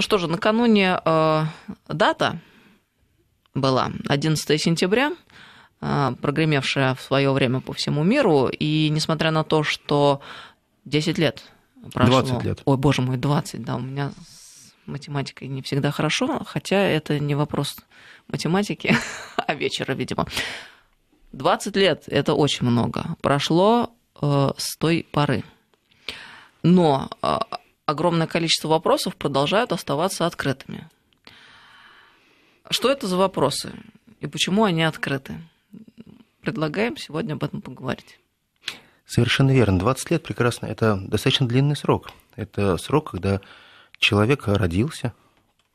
Ну что же, накануне э, дата была 11 сентября, э, прогремевшая в свое время по всему миру, и несмотря на то, что 10 лет прошло... 20 лет. Ой, боже мой, 20, да, у меня с математикой не всегда хорошо, хотя это не вопрос математики, а вечера, видимо. 20 лет – это очень много. Прошло э, с той поры. Но э, огромное количество вопросов продолжают оставаться открытыми. Что это за вопросы и почему они открыты? Предлагаем сегодня об этом поговорить. Совершенно верно. 20 лет прекрасно. Это достаточно длинный срок. Это срок, когда человек родился,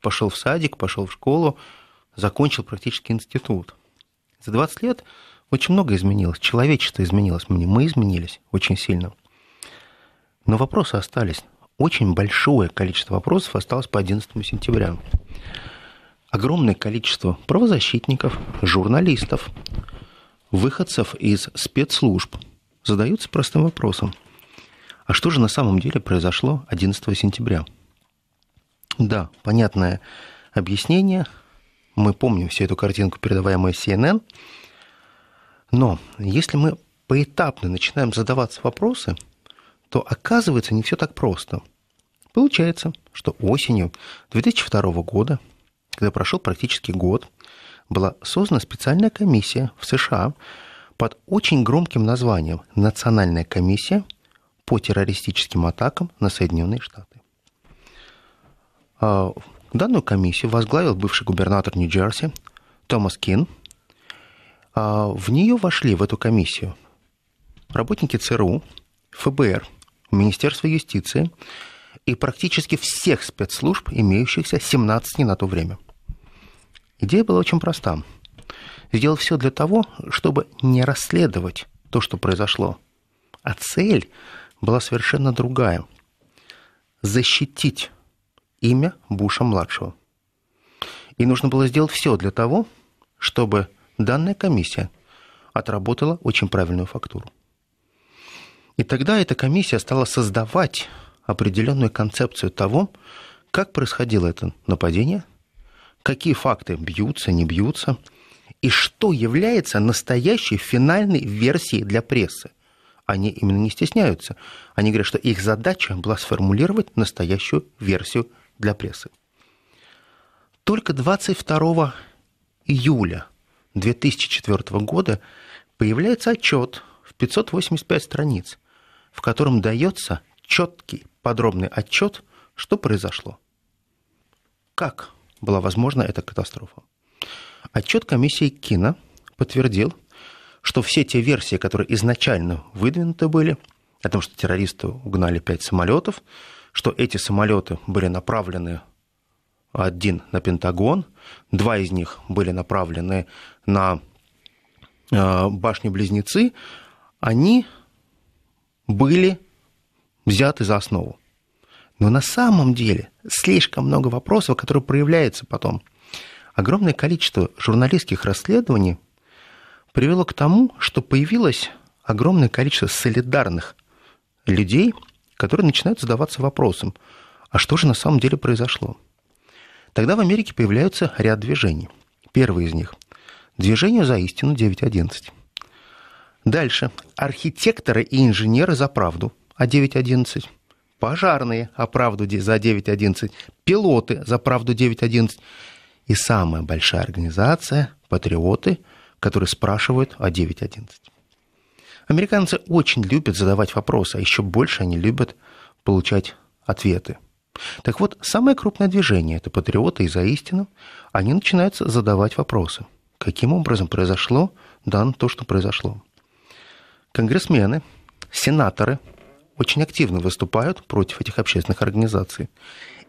пошел в садик, пошел в школу, закончил практически институт. За 20 лет очень много изменилось. Человечество изменилось. Мы изменились очень сильно. Но вопросы остались очень большое количество вопросов осталось по 11 сентября. Огромное количество правозащитников, журналистов, выходцев из спецслужб задаются простым вопросом. А что же на самом деле произошло 11 сентября? Да, понятное объяснение. Мы помним всю эту картинку, передаваемую CNN. Но если мы поэтапно начинаем задаваться вопросы – то оказывается не все так просто. Получается, что осенью 2002 года, когда прошел практически год, была создана специальная комиссия в США под очень громким названием «Национальная комиссия по террористическим атакам на Соединенные Штаты». А, данную комиссию возглавил бывший губернатор Нью-Джерси Томас Кин. А, в нее вошли, в эту комиссию, работники ЦРУ, ФБР, Министерства юстиции и практически всех спецслужб, имеющихся 17 на то время. Идея была очень проста. Сделал все для того, чтобы не расследовать то, что произошло. А цель была совершенно другая. Защитить имя Буша-младшего. И нужно было сделать все для того, чтобы данная комиссия отработала очень правильную фактуру. И тогда эта комиссия стала создавать определенную концепцию того, как происходило это нападение, какие факты бьются, не бьются, и что является настоящей финальной версией для прессы. Они именно не стесняются. Они говорят, что их задача была сформулировать настоящую версию для прессы. Только 22 июля 2004 года появляется отчет в 585 страниц – в котором дается четкий, подробный отчет, что произошло. Как была возможна эта катастрофа? Отчет комиссии Кина подтвердил, что все те версии, которые изначально выдвинуты были, о том, что террористы угнали пять самолетов, что эти самолеты были направлены один на Пентагон, два из них были направлены на э, башни близнецы они были взяты за основу. Но на самом деле слишком много вопросов, которые проявляются потом. Огромное количество журналистских расследований привело к тому, что появилось огромное количество солидарных людей, которые начинают задаваться вопросом, а что же на самом деле произошло? Тогда в Америке появляются ряд движений. Первое из них – движение за истину 911. Дальше. Архитекторы и инженеры за правду а о 9.11. Пожарные о правду за 9.11. Пилоты за правду 9.11. И самая большая организация – патриоты, которые спрашивают о 9.11. Американцы очень любят задавать вопросы, а еще больше они любят получать ответы. Так вот, самое крупное движение – это патриоты и за истину. Они начинают задавать вопросы. Каким образом произошло, да, то, что произошло конгрессмены, сенаторы очень активно выступают против этих общественных организаций.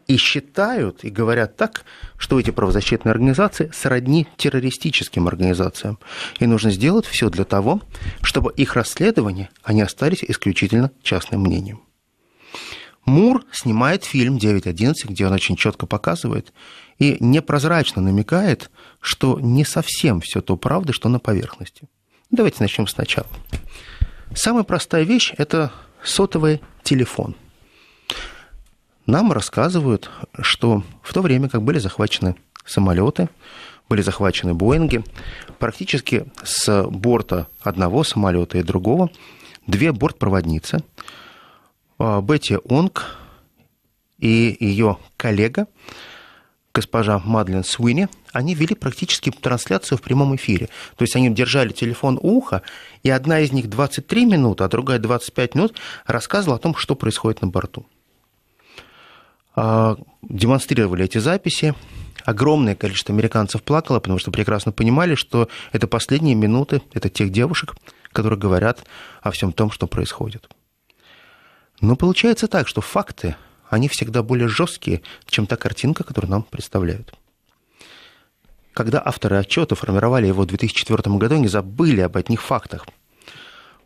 И считают, и говорят так, что эти правозащитные организации сродни террористическим организациям. И нужно сделать все для того, чтобы их расследования, они остались исключительно частным мнением. Мур снимает фильм «9.11», где он очень четко показывает и непрозрачно намекает, что не совсем все то правда, что на поверхности. Давайте начнем сначала. Самая простая вещь – это сотовый телефон. Нам рассказывают, что в то время, как были захвачены самолеты, были захвачены Боинги, практически с борта одного самолета и другого две бортпроводницы, а, Бетти Онг и ее коллега, госпожа Мадлен Суини – они вели практически трансляцию в прямом эфире. То есть они держали телефон у уха, и одна из них 23 минуты, а другая 25 минут рассказывала о том, что происходит на борту. А, демонстрировали эти записи. Огромное количество американцев плакало, потому что прекрасно понимали, что это последние минуты, это тех девушек, которые говорят о всем том, что происходит. Но получается так, что факты, они всегда более жесткие, чем та картинка, которую нам представляют когда авторы отчета формировали его в 2004 году, не забыли об одних фактах.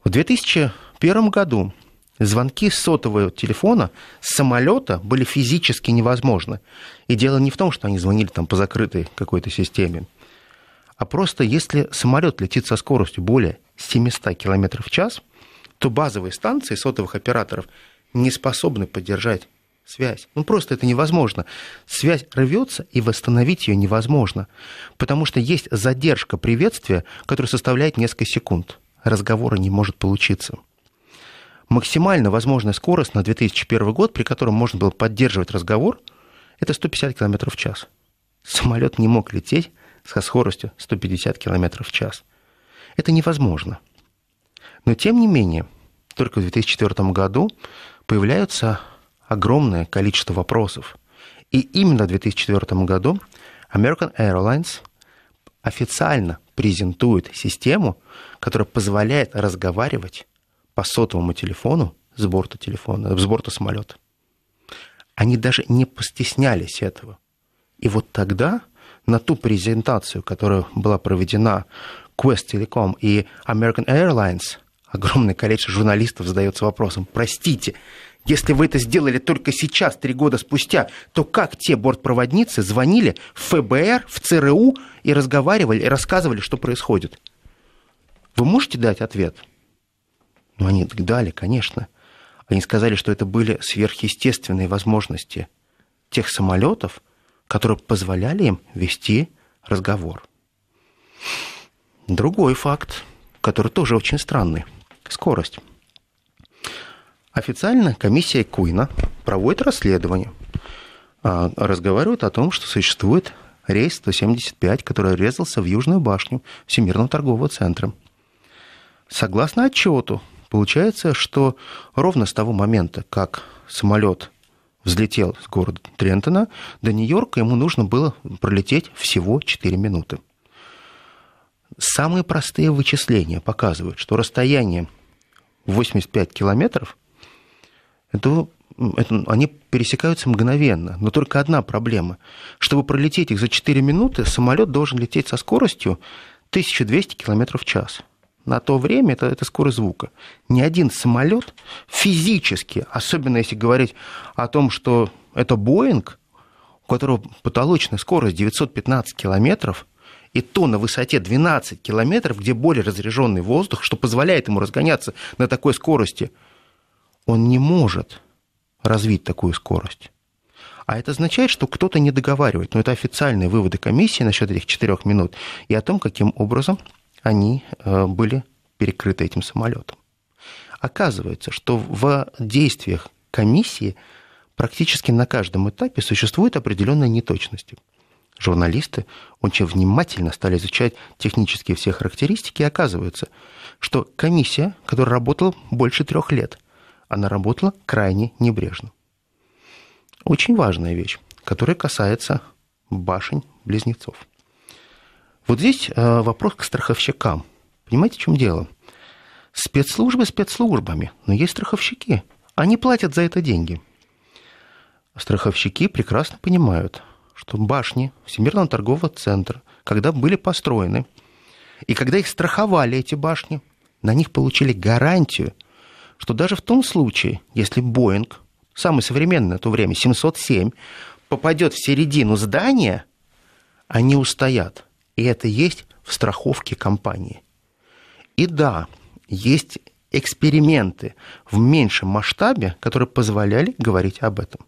В 2001 году звонки сотового телефона с самолета были физически невозможны. И дело не в том, что они звонили там по закрытой какой-то системе, а просто если самолет летит со скоростью более 700 км в час, то базовые станции сотовых операторов не способны поддержать связь. Ну просто это невозможно. Связь рвется, и восстановить ее невозможно. Потому что есть задержка приветствия, которая составляет несколько секунд. Разговора не может получиться. Максимально возможная скорость на 2001 год, при котором можно было поддерживать разговор, это 150 км в час. Самолет не мог лететь со скоростью 150 км в час. Это невозможно. Но тем не менее, только в 2004 году появляются огромное количество вопросов. И именно в 2004 году American Airlines официально презентует систему, которая позволяет разговаривать по сотовому телефону с борта телефона, с борта самолета. Они даже не постеснялись этого. И вот тогда на ту презентацию, которая была проведена Quest Telecom и American Airlines, огромное количество журналистов задается вопросом, простите, если вы это сделали только сейчас, три года спустя, то как те бортпроводницы звонили в ФБР, в ЦРУ и разговаривали, и рассказывали, что происходит? Вы можете дать ответ? Ну, они дали, конечно. Они сказали, что это были сверхъестественные возможности тех самолетов, которые позволяли им вести разговор. Другой факт, который тоже очень странный. Скорость. Официально комиссия Куина проводит расследование, а, разговаривает о том, что существует рейс 175, который резался в Южную башню Всемирного торгового центра. Согласно отчету, получается, что ровно с того момента, как самолет взлетел с города Трентона, до Нью-Йорка ему нужно было пролететь всего 4 минуты. Самые простые вычисления показывают, что расстояние 85 километров это, это, они пересекаются мгновенно. Но только одна проблема. Чтобы пролететь их за 4 минуты, самолет должен лететь со скоростью 1200 км в час. На то время это, это скорость звука. Ни один самолет физически, особенно если говорить о том, что это Боинг, у которого потолочная скорость 915 километров, и то на высоте 12 километров, где более разряженный воздух, что позволяет ему разгоняться на такой скорости – он не может развить такую скорость. А это означает, что кто-то не договаривает. Но это официальные выводы комиссии насчет этих четырех минут и о том, каким образом они э, были перекрыты этим самолетом. Оказывается, что в действиях комиссии практически на каждом этапе существует определенная неточность. Журналисты очень внимательно стали изучать технические все характеристики, и оказывается, что комиссия, которая работала больше трех лет – она работала крайне небрежно. Очень важная вещь, которая касается башень-близнецов. Вот здесь э, вопрос к страховщикам. Понимаете, в чем дело? Спецслужбы спецслужбами, но есть страховщики. Они платят за это деньги. Страховщики прекрасно понимают, что башни Всемирного торгового центра, когда были построены, и когда их страховали эти башни, на них получили гарантию – что даже в том случае, если Боинг, самый современный на то время, 707, попадет в середину здания, они устоят. И это есть в страховке компании. И да, есть эксперименты в меньшем масштабе, которые позволяли говорить об этом.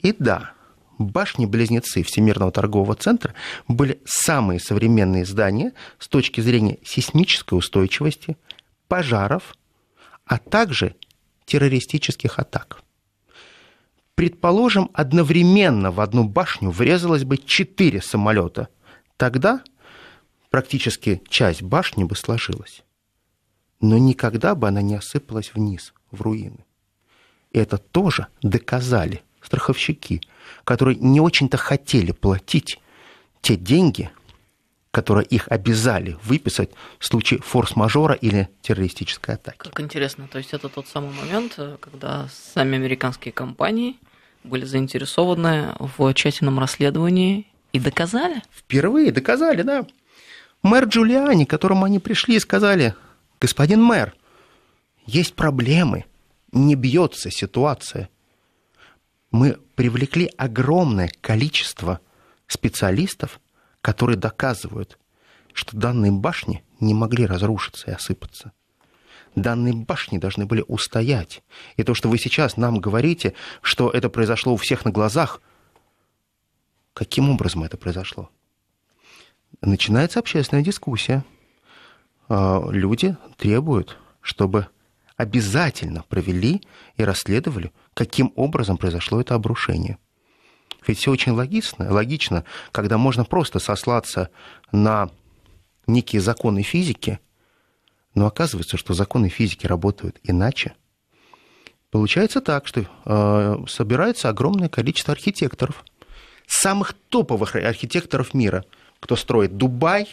И да, башни-близнецы Всемирного торгового центра были самые современные здания с точки зрения сейсмической устойчивости, пожаров а также террористических атак. Предположим, одновременно в одну башню врезалось бы четыре самолета. Тогда практически часть башни бы сложилась. Но никогда бы она не осыпалась вниз, в руины. И это тоже доказали страховщики, которые не очень-то хотели платить те деньги, которые их обязали выписать в случае форс-мажора или террористической атаки. Как интересно, то есть это тот самый момент, э, когда сами американские компании были заинтересованы в тщательном расследовании и доказали? Впервые доказали, да. Мэр Джулиани, к которому они пришли и сказали, господин мэр, есть проблемы, не бьется ситуация. Мы привлекли огромное количество специалистов, которые доказывают, что данные башни не могли разрушиться и осыпаться. Данные башни должны были устоять. И то, что вы сейчас нам говорите, что это произошло у всех на глазах, каким образом это произошло? Начинается общественная дискуссия. А, люди требуют, чтобы обязательно провели и расследовали, каким образом произошло это обрушение – ведь все очень логично, логично, когда можно просто сослаться на некие законы физики, но оказывается, что законы физики работают иначе. Получается так, что э, собирается огромное количество архитекторов, самых топовых архитекторов мира, кто строит Дубай,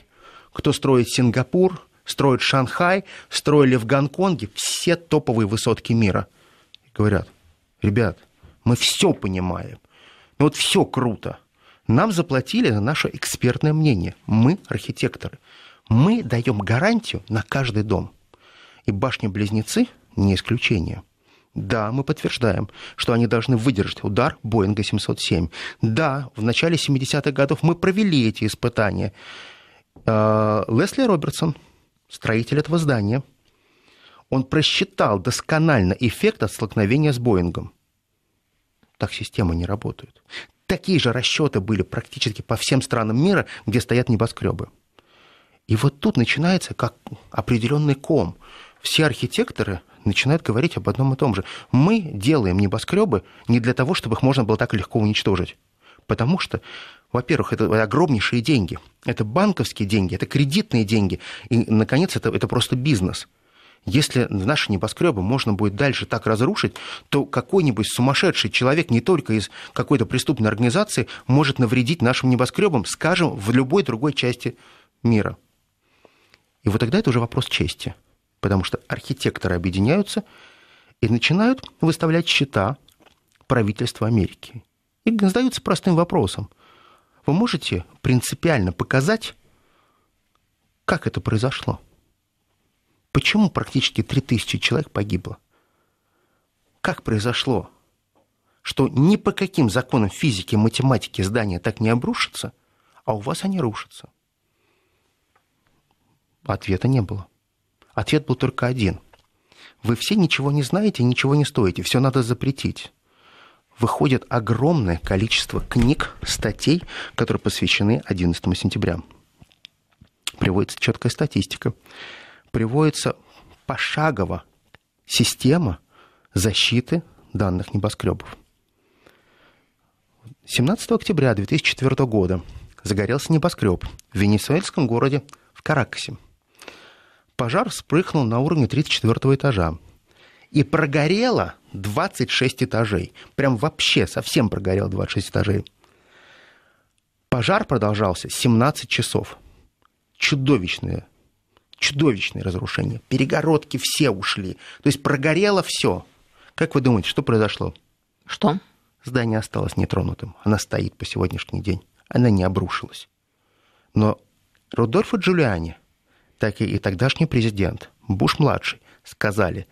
кто строит Сингапур, строит Шанхай, строили в Гонконге все топовые высотки мира. И говорят, ребят, мы все понимаем, вот все круто. Нам заплатили за наше экспертное мнение. Мы архитекторы. Мы даем гарантию на каждый дом. И башни-близнецы не исключение. Да, мы подтверждаем, что они должны выдержать удар Боинга 707. Да, в начале 70-х годов мы провели эти испытания. А, Лесли Робертсон, строитель этого здания, он просчитал досконально эффект от столкновения с Боингом. Так системы не работают. Такие же расчеты были практически по всем странам мира, где стоят небоскребы. И вот тут начинается как определенный ком. Все архитекторы начинают говорить об одном и том же. Мы делаем небоскребы не для того, чтобы их можно было так легко уничтожить. Потому что, во-первых, это огромнейшие деньги. Это банковские деньги, это кредитные деньги. И, наконец, это, это просто бизнес – если наши небоскребы можно будет дальше так разрушить, то какой-нибудь сумасшедший человек не только из какой-то преступной организации может навредить нашим небоскребам, скажем, в любой другой части мира. И вот тогда это уже вопрос чести, потому что архитекторы объединяются и начинают выставлять счета правительства Америки. И задаются простым вопросом. Вы можете принципиально показать, как это произошло? Почему практически 3000 человек погибло? Как произошло, что ни по каким законам физики, математики здания так не обрушатся, а у вас они рушатся? Ответа не было. Ответ был только один. Вы все ничего не знаете, ничего не стоите, все надо запретить выходит огромное количество книг, статей, которые посвящены 11 сентября. Приводится четкая статистика приводится пошагово система защиты данных небоскребов. 17 октября 2004 года загорелся небоскреб в венесуэльском городе в Каракасе. Пожар вспыхнул на уровне 34 этажа. И прогорело 26 этажей. Прям вообще совсем прогорело 26 этажей. Пожар продолжался 17 часов. Чудовищное чудовищные разрушения. Перегородки все ушли. То есть прогорело все. Как вы думаете, что произошло? Что? Здание осталось нетронутым. Она стоит по сегодняшний день. Она не обрушилась. Но Рудольфо Джулиани, так и, и тогдашний президент, Буш-младший, сказали,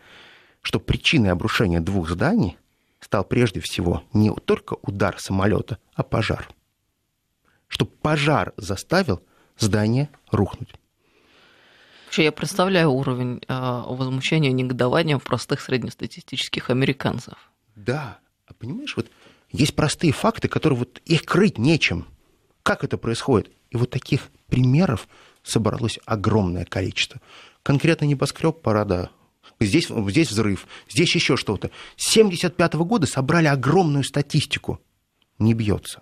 что причиной обрушения двух зданий стал прежде всего не только удар самолета, а пожар. Что пожар заставил здание рухнуть. Вообще, я представляю уровень э, возмущения и негодования простых среднестатистических американцев. Да, а понимаешь, вот есть простые факты, которые вот их крыть нечем. Как это происходит? И вот таких примеров собралось огромное количество. Конкретно небоскреб парада, здесь, здесь взрыв, здесь еще что-то. С 1975 года собрали огромную статистику. Не бьется.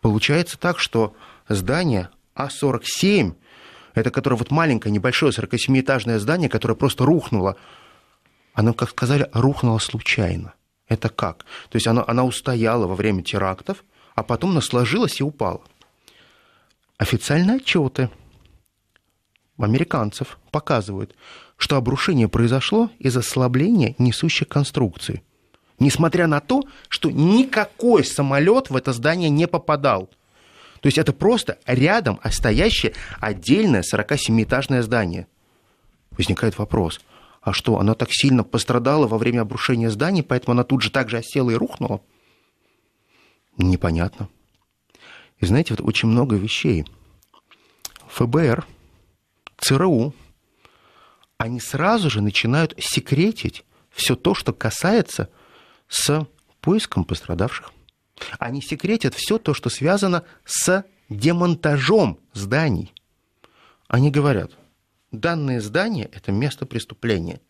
Получается так, что здание А47 это которое вот маленькое, небольшое, 47-этажное здание, которое просто рухнуло. Оно, как сказали, рухнуло случайно. Это как? То есть оно, она устояла во время терактов, а потом она сложилась и упала. Официальные отчеты американцев показывают, что обрушение произошло из ослабления несущих конструкций. Несмотря на то, что никакой самолет в это здание не попадал – то есть это просто рядом а стоящее отдельное 47-этажное здание. Возникает вопрос, а что, она так сильно пострадала во время обрушения здания, поэтому она тут же так же осела и рухнула? Непонятно. И знаете, вот очень много вещей. ФБР, ЦРУ, они сразу же начинают секретить все то, что касается с поиском пострадавших. Они секретят все то, что связано с демонтажом зданий. Они говорят, данное здание – это место преступления.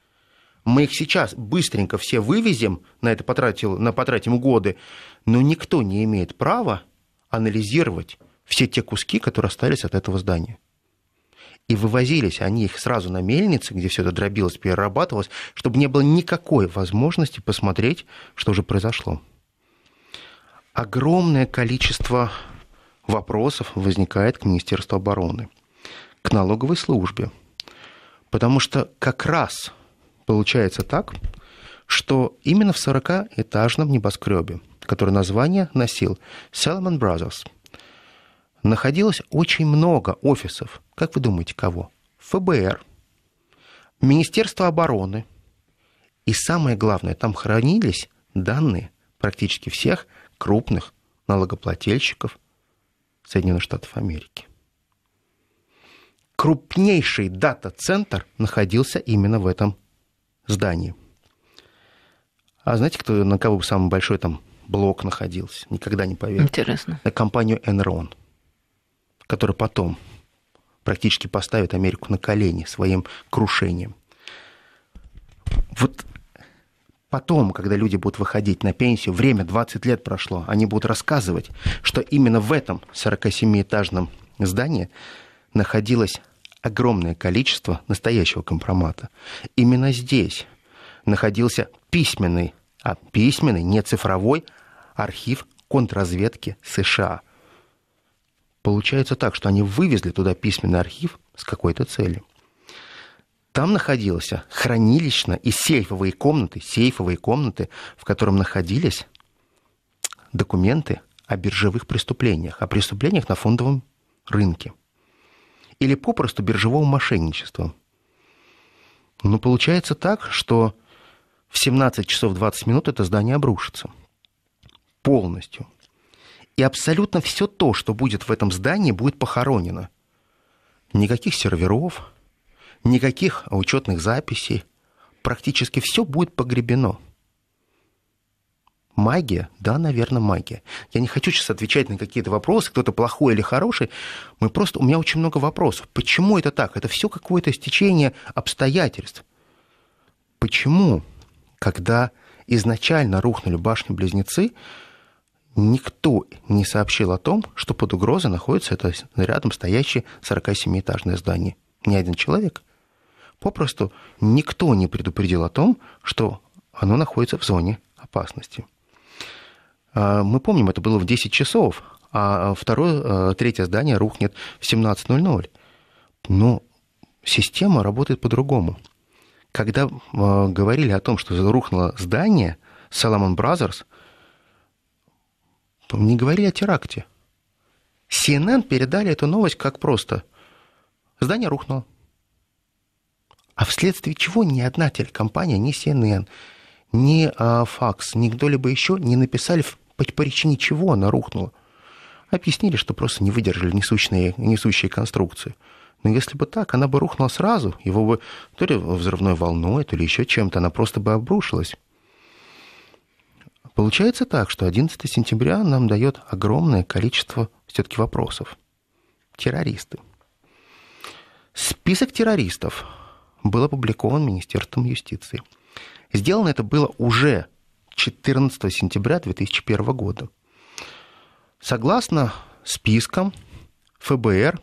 Мы их сейчас быстренько все вывезем, на это потратил, на потратим годы, но никто не имеет права анализировать все те куски, которые остались от этого здания. И вывозились они их сразу на мельницы, где все это дробилось, перерабатывалось, чтобы не было никакой возможности посмотреть, что же произошло огромное количество вопросов возникает к Министерству обороны, к налоговой службе. Потому что как раз получается так, что именно в 40-этажном небоскребе, который название носил Salomon Brothers, находилось очень много офисов. Как вы думаете, кого? ФБР, Министерство обороны. И самое главное, там хранились данные практически всех – крупных налогоплательщиков Соединенных Штатов Америки. Крупнейший дата-центр находился именно в этом здании. А знаете, кто, на кого самый большой там блок находился? Никогда не поверю. Интересно. На компанию Enron, которая потом практически поставит Америку на колени своим крушением. Вот потом, когда люди будут выходить на пенсию, время 20 лет прошло, они будут рассказывать, что именно в этом 47-этажном здании находилось огромное количество настоящего компромата. Именно здесь находился письменный, а письменный, не цифровой, архив контрразведки США. Получается так, что они вывезли туда письменный архив с какой-то целью. Там находился хранилищно и сейфовые комнаты, сейфовые комнаты, в котором находились документы о биржевых преступлениях, о преступлениях на фондовом рынке или попросту биржевого мошенничества. Но получается так, что в 17 часов 20 минут это здание обрушится полностью. И абсолютно все то, что будет в этом здании, будет похоронено. Никаких серверов, никаких учетных записей, практически все будет погребено. Магия? Да, наверное, магия. Я не хочу сейчас отвечать на какие-то вопросы, кто-то плохой или хороший. Мы просто, у меня очень много вопросов. Почему это так? Это все какое-то стечение обстоятельств. Почему, когда изначально рухнули башни-близнецы, никто не сообщил о том, что под угрозой находится это рядом стоящее 47-этажное здание? Ни один человек попросту никто не предупредил о том, что оно находится в зоне опасности. А, мы помним, это было в 10 часов, а второе, э, третье здание рухнет в 17.00. Но система работает по-другому. Когда э, говорили о том, что рухнуло здание Solomon Brothers, не говорили о теракте. CNN передали эту новость как просто. Здание рухнуло. А вследствие чего ни одна телекомпания, ни CNN, ни а, Факс, ни кто-либо еще не написали, по причине чего она рухнула. Объяснили, что просто не выдержали несущие, несущие конструкции. Но если бы так, она бы рухнула сразу, его бы то ли взрывной волной, то ли еще чем-то, она просто бы обрушилась. Получается так, что 11 сентября нам дает огромное количество все-таки вопросов. Террористы. Список террористов был опубликован Министерством юстиции. Сделано это было уже 14 сентября 2001 года. Согласно спискам ФБР,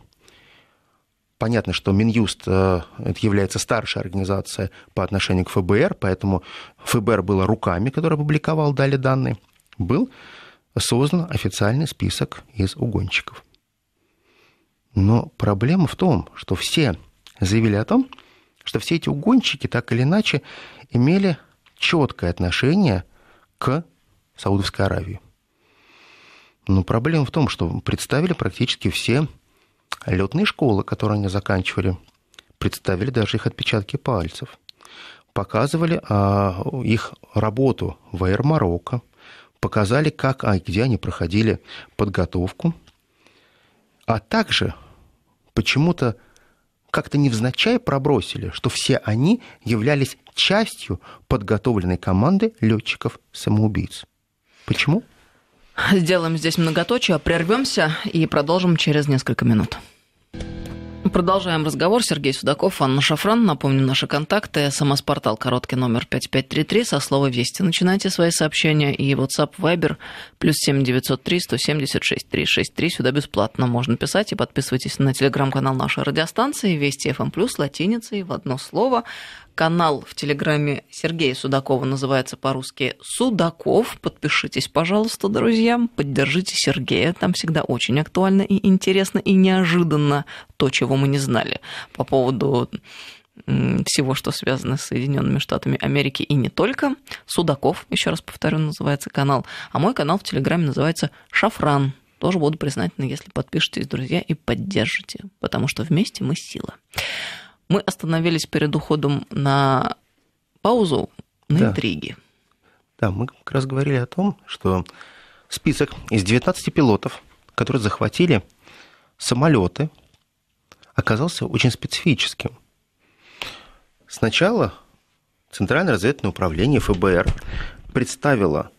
понятно, что Минюст э, это является старшей организацией по отношению к ФБР, поэтому ФБР было руками, которые опубликовал, дали данные, был создан официальный список из угонщиков. Но проблема в том, что все заявили о том, что все эти угонщики так или иначе имели четкое отношение к Саудовской Аравии. Но проблема в том, что представили практически все летные школы, которые они заканчивали, представили даже их отпечатки пальцев, показывали а, их работу в Air Марокко, показали, как, а где они проходили подготовку, а также почему-то как-то невзначай пробросили, что все они являлись частью подготовленной команды летчиков-самоубийц. Почему? Сделаем здесь многоточие, прервемся и продолжим через несколько минут. Продолжаем разговор. Сергей Судаков, Анна Шафран. Напомню, наши контакты. СМС-портал короткий номер 5533. Со слова «Вести» начинайте свои сообщения. И WhatsApp, Viber, плюс 7903 176 363. Сюда бесплатно можно писать. И подписывайтесь на телеграм-канал нашей радиостанции «Вести FM+,» эм плюс латиницей в одно слово канал в Телеграме Сергея Судакова называется по-русски «Судаков». Подпишитесь, пожалуйста, друзья, поддержите Сергея. Там всегда очень актуально и интересно, и неожиданно то, чего мы не знали по поводу всего, что связано с Соединенными Штатами Америки и не только. Судаков, еще раз повторю, называется канал. А мой канал в Телеграме называется «Шафран». Тоже буду признательна, если подпишетесь, друзья, и поддержите, потому что вместе мы сила. Мы остановились перед уходом на паузу на да. интриге. Да, мы как раз говорили о том, что список из 19 пилотов, которые захватили самолеты, оказался очень специфическим. Сначала Центральное разведывательное управление ФБР представило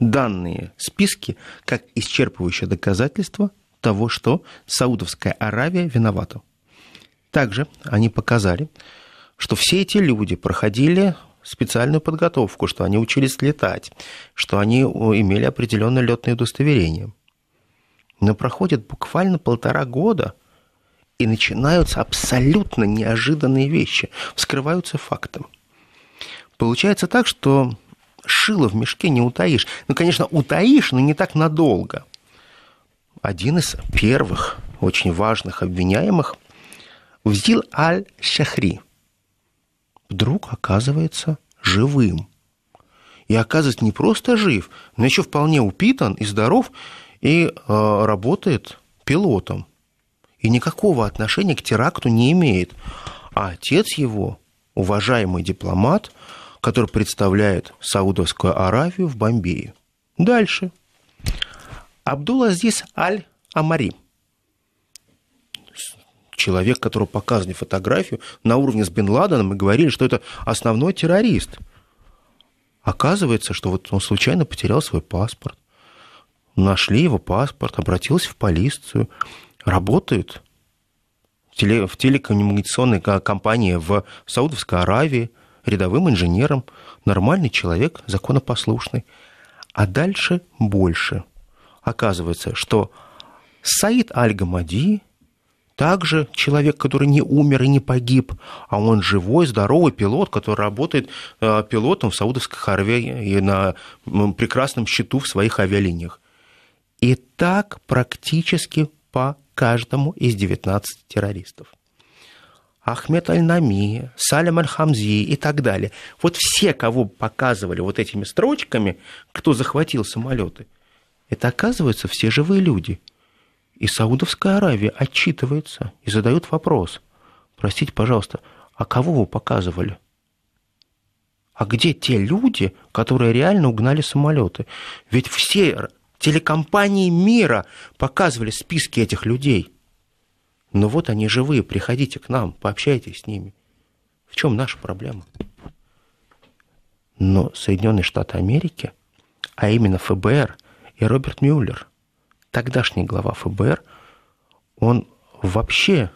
данные списки как исчерпывающее доказательство того, что Саудовская Аравия виновата. Также они показали, что все эти люди проходили специальную подготовку, что они учились летать, что они э, имели определенное летное удостоверение. Но проходит буквально полтора года, и начинаются абсолютно неожиданные вещи, вскрываются фактом. Получается так, что шило в мешке не утаишь. Ну, конечно, утаишь, но не так надолго. Один из первых очень важных обвиняемых в Зил-Аль-Шахри. Вдруг оказывается живым. И оказывается не просто жив, но еще вполне упитан и здоров, и э, работает пилотом. И никакого отношения к теракту не имеет. А отец его, уважаемый дипломат, который представляет Саудовскую Аравию в Бомбее. Дальше. Абдул-Азиз Аль-Амари – человек, которого показывали фотографию на уровне с Бен Ладеном и говорили, что это основной террорист. Оказывается, что вот он случайно потерял свой паспорт. Нашли его паспорт, обратился в полицию. Работают в, в телекоммуникационной компании в Саудовской Аравии рядовым инженером. Нормальный человек, законопослушный. А дальше больше. Оказывается, что Саид Аль-Гамади – также человек, который не умер и не погиб, а он живой, здоровый пилот, который работает э, пилотом в Саудовской Аравии и на прекрасном счету в своих авиалиниях. И так практически по каждому из 19 террористов. Ахмед Аль-Нами, Салим Аль-Хамзи и так далее. Вот все, кого показывали вот этими строчками, кто захватил самолеты, это оказываются все живые люди – и Саудовская Аравия отчитывается и задает вопрос. Простите, пожалуйста, а кого вы показывали? А где те люди, которые реально угнали самолеты? Ведь все телекомпании мира показывали списки этих людей. Но вот они живые, приходите к нам, пообщайтесь с ними. В чем наша проблема? Но Соединенные Штаты Америки, а именно ФБР и Роберт Мюллер – тогдашний глава ФБР, он вообще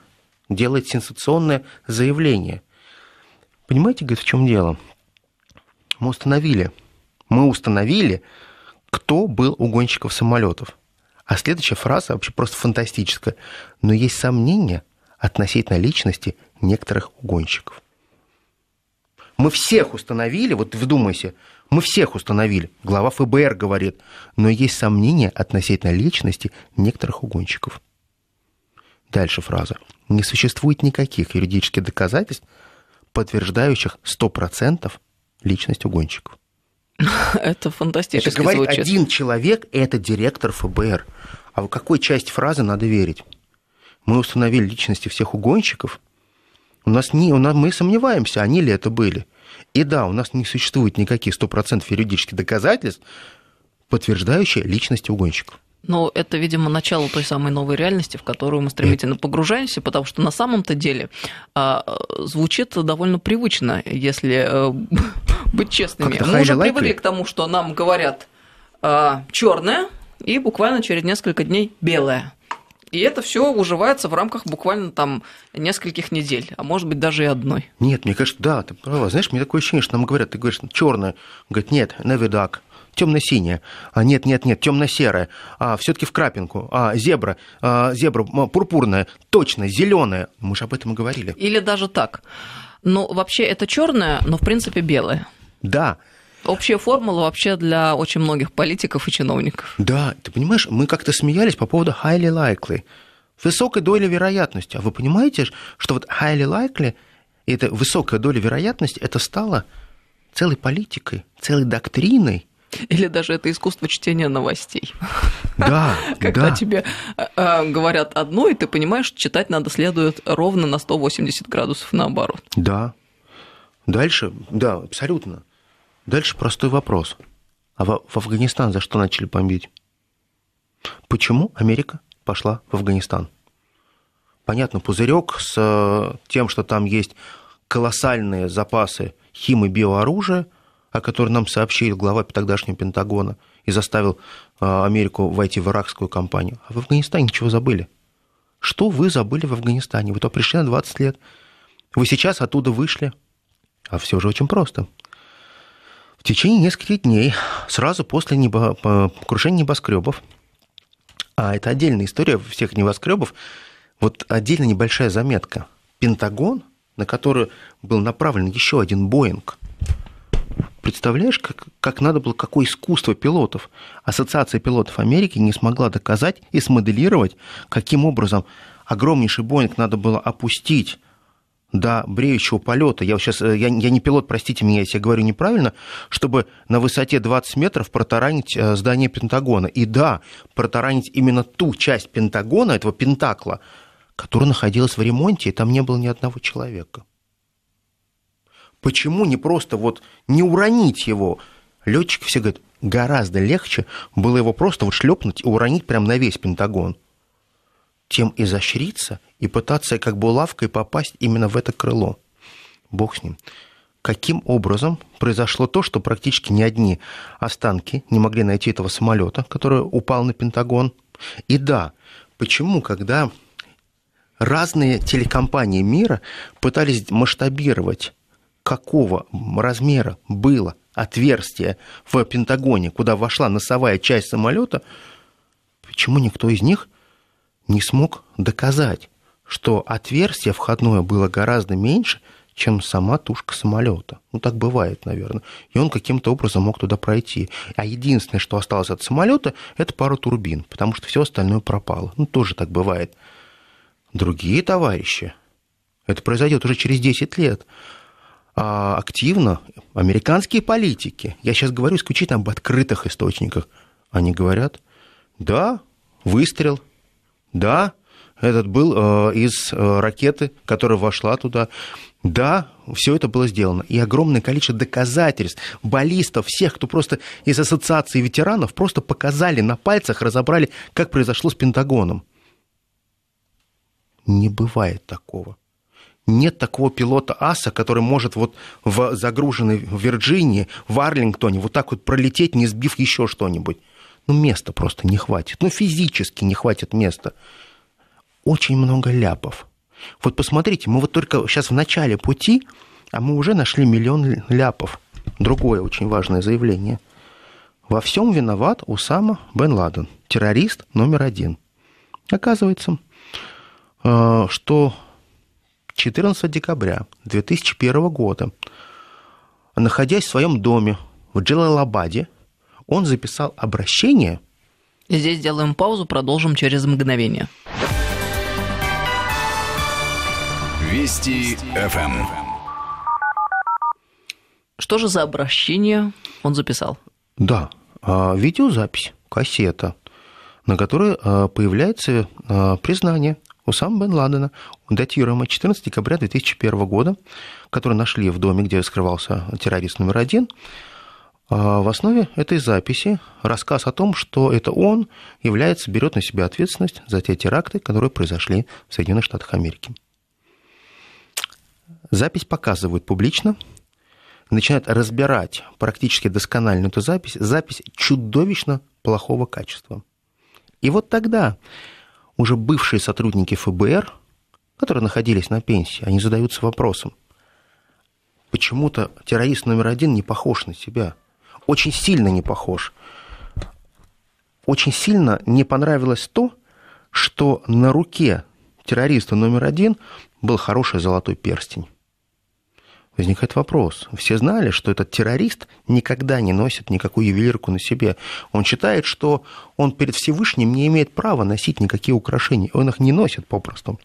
делает сенсационное заявление. Понимаете, говорит, в чем дело? Мы установили, мы установили, кто был у гонщиков самолетов. А следующая фраза вообще просто фантастическая. Но есть сомнения относительно личности некоторых угонщиков. Мы всех установили, вот вдумайся, мы всех установили, глава ФБР говорит, но есть сомнения относительно личности некоторых угонщиков. Дальше фраза. Не существует никаких юридических доказательств, подтверждающих 100% личность угонщиков. Это фантастически Это говорит звучит. один человек, и это директор ФБР. А в какой часть фразы надо верить? Мы установили личности всех угонщиков – у нас не, у нас, мы сомневаемся, они ли это были. И да, у нас не существует никаких 100% юридических доказательств, подтверждающих личность угонщика. Но это, видимо, начало той самой новой реальности, в которую мы стремительно погружаемся, потому что на самом-то деле а, звучит довольно привычно, если э, быть честными. Мы уже привыкли к тому, что нам говорят а, черное и буквально через несколько дней белое. И это все уживается в рамках буквально там нескольких недель, а может быть даже и одной. Нет, мне кажется, да, ты права. Знаешь, мне такое ощущение, что нам говорят, ты говоришь, черное, говорит, нет, навидак, темно синее а нет, нет, нет, темно серое а все-таки в крапинку, а зебра, а, зебра пурпурная, точно, зеленая. Мы же об этом и говорили. Или даже так. Ну, вообще это черное, но в принципе белое. Да, Общая формула вообще для очень многих политиков и чиновников. Да, ты понимаешь, мы как-то смеялись по поводу highly likely. Высокой доли вероятности. А вы понимаете, что вот highly likely, это высокая доля вероятности, это стало целой политикой, целой доктриной, или даже это искусство чтения новостей. Да, Когда да. тебе э, э, говорят одно, и ты понимаешь, читать надо следует ровно на 180 градусов наоборот. Да. Дальше, да, абсолютно. Дальше простой вопрос. А в, Афганистан за что начали бомбить? Почему Америка пошла в Афганистан? Понятно, пузырек с э, тем, что там есть колоссальные запасы хим и биооружия, о котором нам сообщил глава тогдашнего Пентагона и заставил э, Америку войти в иракскую кампанию. А в Афганистане ничего забыли? Что вы забыли в Афганистане? Вы то пришли на 20 лет, вы сейчас оттуда вышли. А все же очень просто. В течение нескольких дней, сразу после небо... крушения небоскребов, а это отдельная история всех небоскребов, вот отдельно небольшая заметка. Пентагон, на который был направлен еще один Боинг, представляешь, как, как надо было, какое искусство пилотов. Ассоциация пилотов Америки не смогла доказать и смоделировать, каким образом огромнейший Боинг надо было опустить до бреющего полета, я сейчас, э, я, я не пилот, простите меня, если я говорю неправильно, чтобы на высоте 20 метров протаранить э, здание Пентагона. И да, протаранить именно ту часть Пентагона, этого Пентакла, которая находилась в ремонте, и там не было ни одного человека. Почему не просто вот не уронить его? Летчик все говорят, гораздо легче было его просто вот шлепнуть и уронить прямо на весь Пентагон тем изощриться и пытаться как булавкой попасть именно в это крыло. Бог с ним. Каким образом произошло то, что практически ни одни останки не могли найти этого самолета, который упал на Пентагон? И да, почему, когда разные телекомпании мира пытались масштабировать, какого размера было отверстие в Пентагоне, куда вошла носовая часть самолета, почему никто из них не смог доказать, что отверстие входное было гораздо меньше, чем сама тушка самолета. Ну, так бывает, наверное. И он каким-то образом мог туда пройти. А единственное, что осталось от самолета, это пару турбин, потому что все остальное пропало. Ну, тоже так бывает. Другие товарищи, это произойдет уже через 10 лет, а активно американские политики, я сейчас говорю исключительно об открытых источниках, они говорят, да, выстрел – да, этот был э, из э, ракеты, которая вошла туда. Да, все это было сделано. И огромное количество доказательств, баллистов, всех, кто просто из ассоциации ветеранов просто показали на пальцах, разобрали, как произошло с Пентагоном. Не бывает такого. Нет такого пилота АСА, который может вот в загруженной Вирджинии, в Арлингтоне вот так вот пролететь, не сбив еще что-нибудь. Ну, места просто не хватит. Ну, физически не хватит места. Очень много ляпов. Вот посмотрите, мы вот только сейчас в начале пути, а мы уже нашли миллион ляпов. Другое очень важное заявление. Во всем виноват Усама Бен Ладен, террорист номер один. Оказывается, э, что 14 декабря 2001 года, находясь в своем доме в Джалалабаде, он записал обращение. Здесь делаем паузу, продолжим через мгновение. Вести ФМ. Эм. Что же за обращение он записал? Да, а, видеозапись, кассета, на которой а, появляется а, признание Усама бен Ладена, датируемое 14 декабря 2001 года, которое нашли в доме, где скрывался террорист номер один, а в основе этой записи рассказ о том, что это он является, берет на себя ответственность за те теракты, которые произошли в Соединенных Штатах Америки. Запись показывают публично, начинают разбирать практически досконально эту запись. Запись чудовищно плохого качества. И вот тогда уже бывшие сотрудники ФБР, которые находились на пенсии, они задаются вопросом, почему-то террорист номер один не похож на себя – очень сильно не похож. Очень сильно не понравилось то, что на руке террориста номер один был хороший золотой перстень. Возникает вопрос. Все знали, что этот террорист никогда не носит никакую ювелирку на себе. Он считает, что он перед Всевышним не имеет права носить никакие украшения. Он их не носит попросту.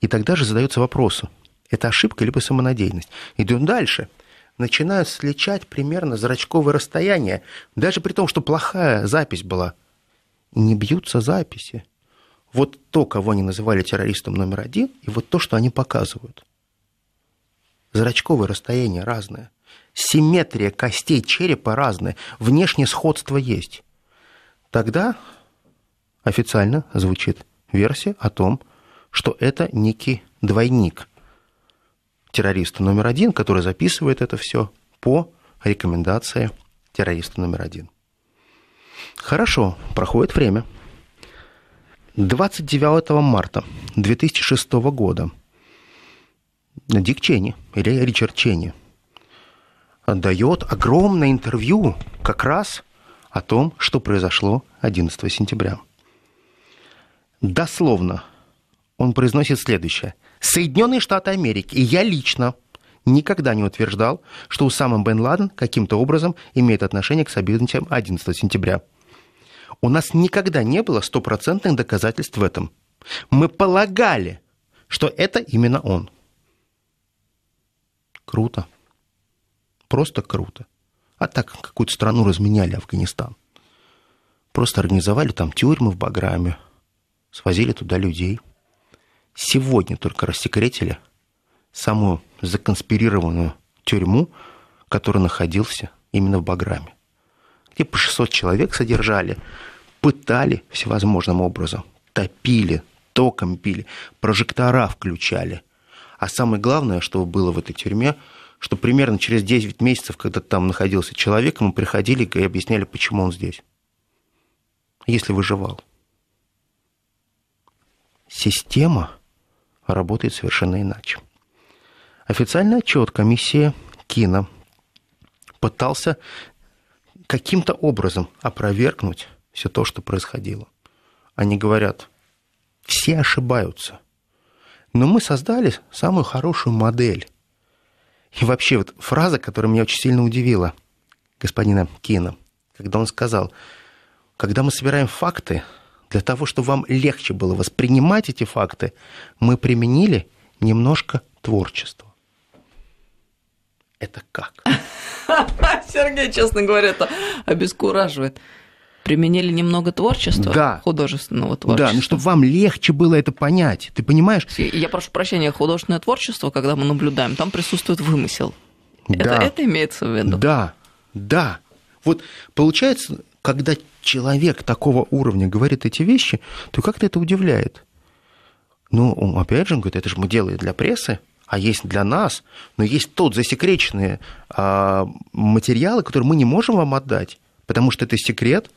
И тогда же задается вопрос. Это ошибка либо самонадеянность? Идем дальше – начинают сличать примерно зрачковое расстояние, даже при том, что плохая запись была. не бьются записи. Вот то, кого они называли террористом номер один, и вот то, что они показывают. Зрачковое расстояние разное. Симметрия костей черепа разная. Внешнее сходство есть. Тогда официально звучит версия о том, что это некий двойник – террориста номер один, который записывает это все по рекомендации террориста номер один. Хорошо, проходит время. 29 марта 2006 года Дик Ченни, или Ричард Ченни, дает огромное интервью как раз о том, что произошло 11 сентября. Дословно – он произносит следующее. Соединенные Штаты Америки, и я лично никогда не утверждал, что у Усама бен Ладен каким-то образом имеет отношение к событиям 11 сентября. У нас никогда не было стопроцентных доказательств в этом. Мы полагали, что это именно он. Круто. Просто круто. А так какую-то страну разменяли Афганистан. Просто организовали там тюрьмы в Баграме, свозили туда людей – сегодня только рассекретили самую законспирированную тюрьму, которая находился именно в Баграме, где по 600 человек содержали, пытали всевозможным образом, топили, током пили, прожектора включали. А самое главное, что было в этой тюрьме, что примерно через 9 месяцев, когда там находился человек, ему приходили и объясняли, почему он здесь, если выживал. Система – работает совершенно иначе. Официальный отчет комиссии Кина пытался каким-то образом опровергнуть все то, что происходило. Они говорят, все ошибаются. Но мы создали самую хорошую модель. И вообще вот фраза, которая меня очень сильно удивила господина Кина, когда он сказал, когда мы собираем факты, для того, чтобы вам легче было воспринимать эти факты, мы применили немножко творчества. Это как? Сергей, честно говоря, это обескураживает применили немного творчества, да. художественного творчества. Да, ну чтобы вам легче было это понять, ты понимаешь? Я прошу прощения, художественное творчество, когда мы наблюдаем, там присутствует вымысел. Да. Это, это имеется в виду. Да, да. Вот получается, когда человек такого уровня говорит эти вещи, то как-то это удивляет. Ну, опять же, он говорит, это же мы делаем для прессы, а есть для нас, но есть тот засекреченные а, материалы, которые мы не можем вам отдать, потому что это секрет.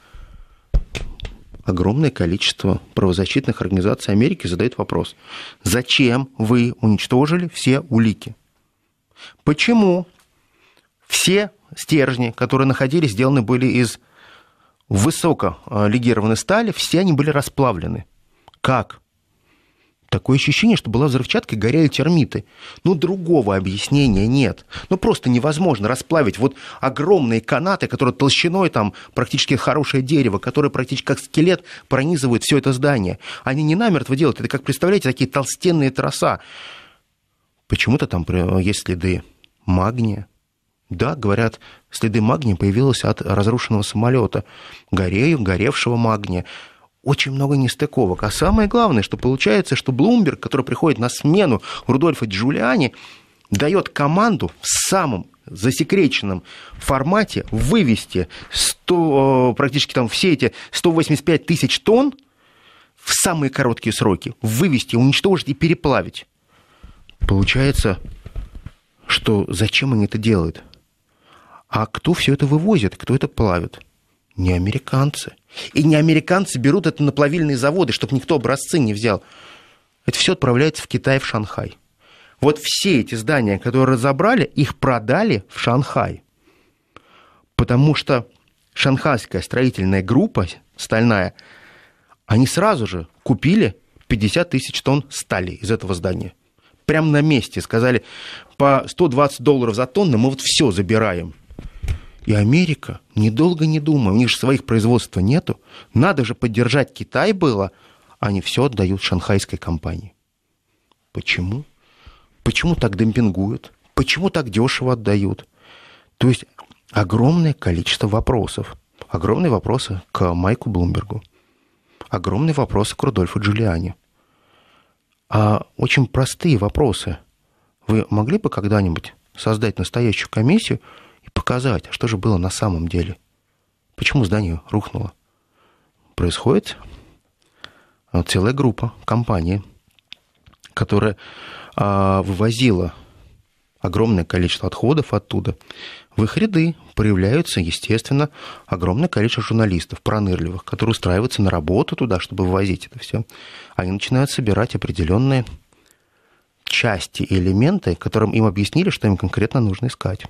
Огромное количество правозащитных организаций Америки задает вопрос, зачем вы уничтожили все улики? Почему все стержни, которые находились, сделаны были из высоко а, легированной стали, все они были расплавлены. Как? Такое ощущение, что была взрывчатка и горели термиты. Но ну, другого объяснения нет. Ну, просто невозможно расплавить вот огромные канаты, которые толщиной там практически хорошее дерево, которые практически как скелет пронизывают все это здание. Они не намертво делают. Это, как представляете, такие толстенные троса. Почему-то там а, есть следы магния, да, говорят, следы магния появилось от разрушенного самолета, горею, горевшего магния. Очень много нестыковок. А самое главное, что получается, что Блумберг, который приходит на смену Рудольфа Джулиани, дает команду в самом засекреченном формате вывести 100, э, практически там все эти 185 тысяч тонн в самые короткие сроки, вывести, уничтожить и переплавить. Получается, что зачем они это делают? А кто все это вывозит, кто это плавит? Не американцы. И не американцы берут это на плавильные заводы, чтобы никто образцы не взял. Это все отправляется в Китай, в Шанхай. Вот все эти здания, которые разобрали, их продали в Шанхай. Потому что шанхайская строительная группа стальная, они сразу же купили 50 тысяч тонн стали из этого здания. Прямо на месте сказали, по 120 долларов за тонну мы вот все забираем. И Америка, недолго не думая, у них же своих производства нету, надо же поддержать Китай было, они все отдают шанхайской компании. Почему? Почему так демпингуют? Почему так дешево отдают? То есть огромное количество вопросов. Огромные вопросы к Майку Блумбергу. Огромные вопросы к Рудольфу Джулиане. А очень простые вопросы. Вы могли бы когда-нибудь создать настоящую комиссию, и показать, что же было на самом деле. Почему здание рухнуло? Происходит э, целая группа, компания, которая а, вывозила огромное количество отходов оттуда. В их ряды проявляются, естественно, огромное количество журналистов, пронырливых, которые устраиваются на работу туда, чтобы вывозить это все. Они начинают собирать определенные части, и элементы, которым им объяснили, что им конкретно нужно искать.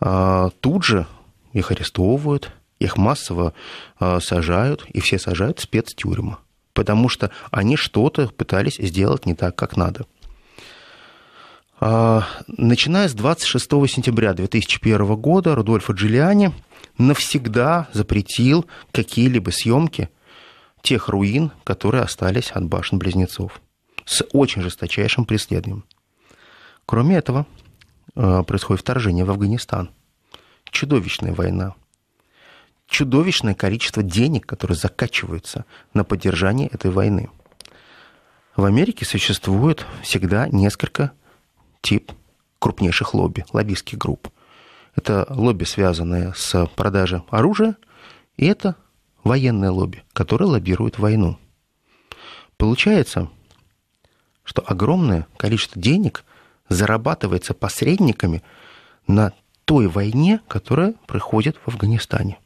А, тут же их арестовывают, их массово а, сажают, и все сажают в спецтюрьмы, потому что они что-то пытались сделать не так, как надо. А, начиная с 26 сентября 2001 года Рудольфо Джулиани навсегда запретил какие-либо съемки тех руин, которые остались от башен-близнецов, с очень жесточайшим преследованием. Кроме этого, Э, происходит вторжение в Афганистан. Чудовищная война. Чудовищное количество денег, которые закачиваются на поддержание этой войны. В Америке существует всегда несколько тип крупнейших лобби, лоббистских групп. Это лобби, связанное с продажей оружия, и это военное лобби, которое лоббирует войну. Получается, что огромное количество денег – зарабатывается посредниками на той войне, которая проходит в Афганистане.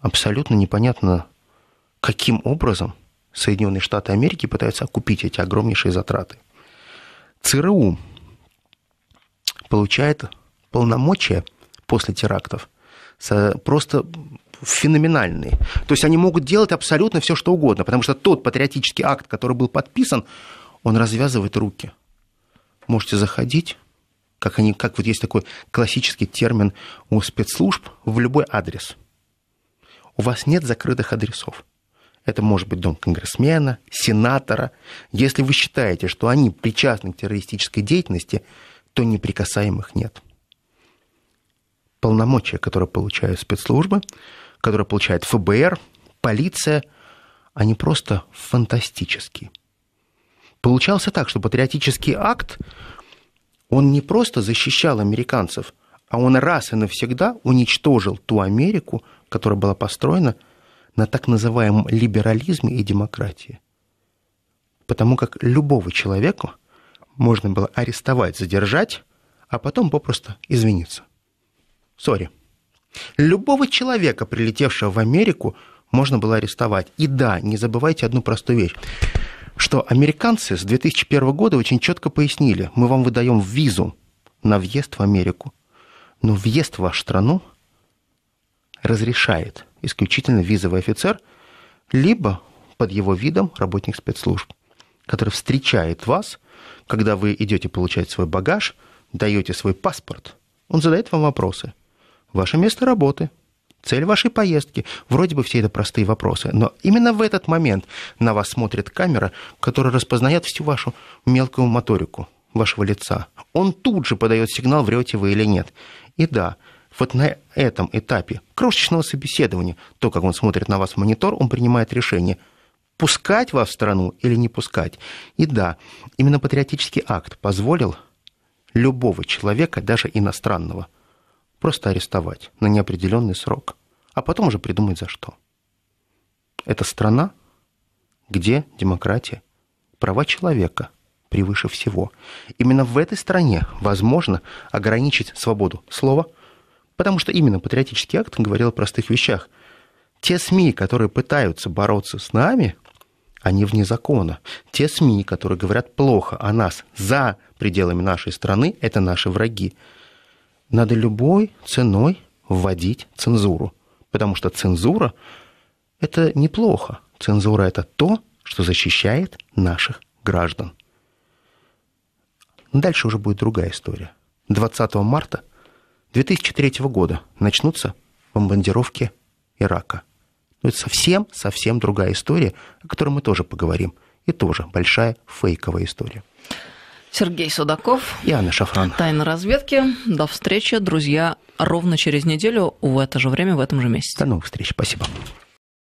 Абсолютно непонятно, каким образом Соединенные Штаты Америки пытаются окупить эти огромнейшие затраты. ЦРУ получает полномочия после терактов просто феноменальные. То есть они могут делать абсолютно все, что угодно, потому что тот патриотический акт, который был подписан, он развязывает руки – можете заходить, как, они, как вот есть такой классический термин у спецслужб, в любой адрес. У вас нет закрытых адресов. Это может быть дом конгрессмена, сенатора. Если вы считаете, что они причастны к террористической деятельности, то неприкасаемых нет. Полномочия, которые получают спецслужбы, которые получает ФБР, полиция, они просто фантастические. Получался так, что патриотический акт, он не просто защищал американцев, а он раз и навсегда уничтожил ту Америку, которая была построена на так называемом либерализме и демократии. Потому как любого человека можно было арестовать, задержать, а потом попросту извиниться. Сори. Любого человека, прилетевшего в Америку, можно было арестовать. И да, не забывайте одну простую вещь что американцы с 2001 года очень четко пояснили, мы вам выдаем визу на въезд в Америку, но въезд в вашу страну разрешает исключительно визовый офицер, либо под его видом работник спецслужб, который встречает вас, когда вы идете получать свой багаж, даете свой паспорт, он задает вам вопросы. Ваше место работы – цель вашей поездки. Вроде бы все это простые вопросы, но именно в этот момент на вас смотрит камера, которая распознает всю вашу мелкую моторику вашего лица. Он тут же подает сигнал, врете вы или нет. И да, вот на этом этапе крошечного собеседования, то, как он смотрит на вас в монитор, он принимает решение, пускать вас в страну или не пускать. И да, именно патриотический акт позволил любого человека, даже иностранного – Просто арестовать на неопределенный срок, а потом уже придумать за что. Это страна, где демократия, права человека превыше всего. Именно в этой стране возможно ограничить свободу слова, потому что именно патриотический акт говорил о простых вещах. Те СМИ, которые пытаются бороться с нами, они вне закона. Те СМИ, которые говорят плохо о нас за пределами нашей страны, это наши враги надо любой ценой вводить цензуру. Потому что цензура – это неплохо. Цензура – это то, что защищает наших граждан. Дальше уже будет другая история. 20 марта 2003 года начнутся бомбардировки Ирака. Но ну, это совсем-совсем другая история, о которой мы тоже поговорим. И тоже большая фейковая история. Сергей Судаков. И Анна Шафран. Тайна разведки. До встречи, друзья, ровно через неделю в это же время, в этом же месяце. До новых встреч. Спасибо.